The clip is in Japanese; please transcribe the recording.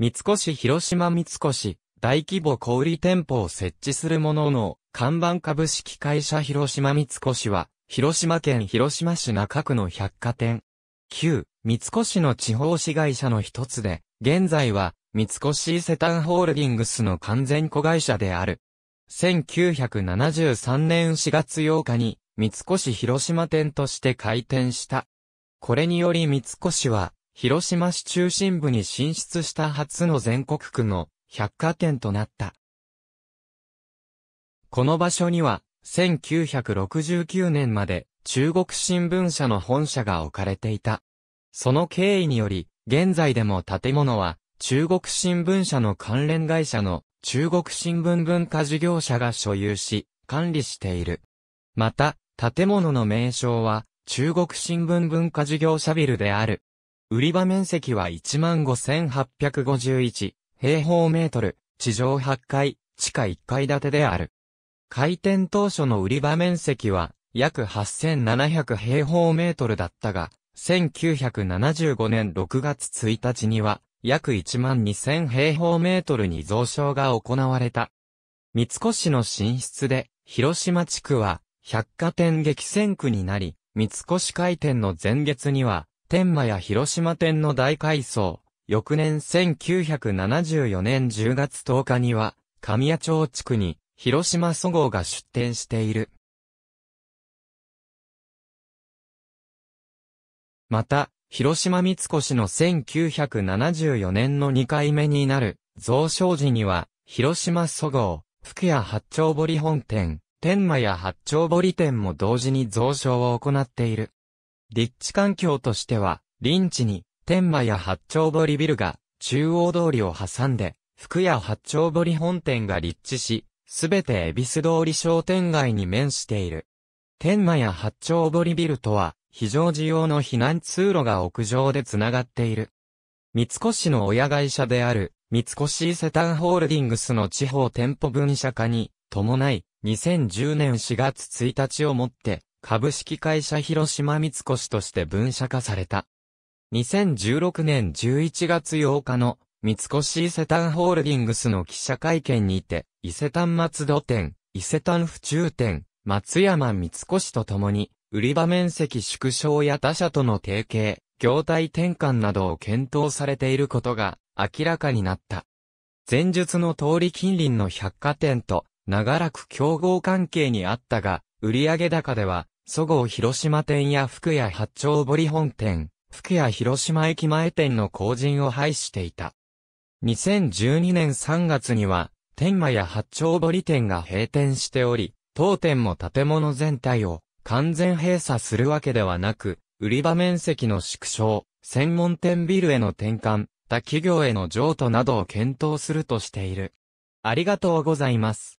三越広島三越、大規模小売店舗を設置するものの、看板株式会社広島三越は、広島県広島市中区の百貨店。旧、三越の地方市会社の一つで、現在は、三越伊勢丹ホールディングスの完全子会社である。1973年4月8日に、三越広島店として開店した。これにより三越は、広島市中心部に進出した初の全国区の百貨店となった。この場所には、1969年まで中国新聞社の本社が置かれていた。その経緯により、現在でも建物は中国新聞社の関連会社の中国新聞文化事業者が所有し、管理している。また、建物の名称は中国新聞文化事業者ビルである。売り場面積は15,851平方メートル、地上8階、地下1階建てである。開店当初の売り場面積は約8,700平方メートルだったが、1975年6月1日には約12,000平方メートルに増床が行われた。三越の進出で、広島地区は百貨店激戦区になり、三越開店の前月には天満や広島店の大改装、翌年1974年10月10日には、神谷町地区に、広島そごうが出店している。また、広島三越の1974年の2回目になる、増床時には、広島そごう、福屋八丁堀本店、天満屋八丁堀店も同時に増床を行っている。立地環境としては、林地に、天馬や八丁堀ビルが、中央通りを挟んで、福屋八丁堀本店が立地し、すべて恵比寿通り商店街に面している。天馬や八丁堀ビルとは、非常時用の避難通路が屋上でつながっている。三越の親会社である、三越伊勢丹ホールディングスの地方店舗分社化に、伴い、2010年4月1日をもって、株式会社広島三越として分社化された。2016年11月8日の三越伊勢丹ホールディングスの記者会見にて、伊勢丹松戸店、伊勢丹府中店、松山三越とともに、売り場面積縮小や他社との提携、業態転換などを検討されていることが明らかになった。前述の通り近隣の百貨店と長らく競合関係にあったが、売上高では、そごう広島店や福屋八丁堀本店、福屋広島駅前店の後陣を廃していた。2012年3月には、天満や八丁堀店が閉店しており、当店も建物全体を完全閉鎖するわけではなく、売り場面積の縮小、専門店ビルへの転換、他企業への譲渡などを検討するとしている。ありがとうございます。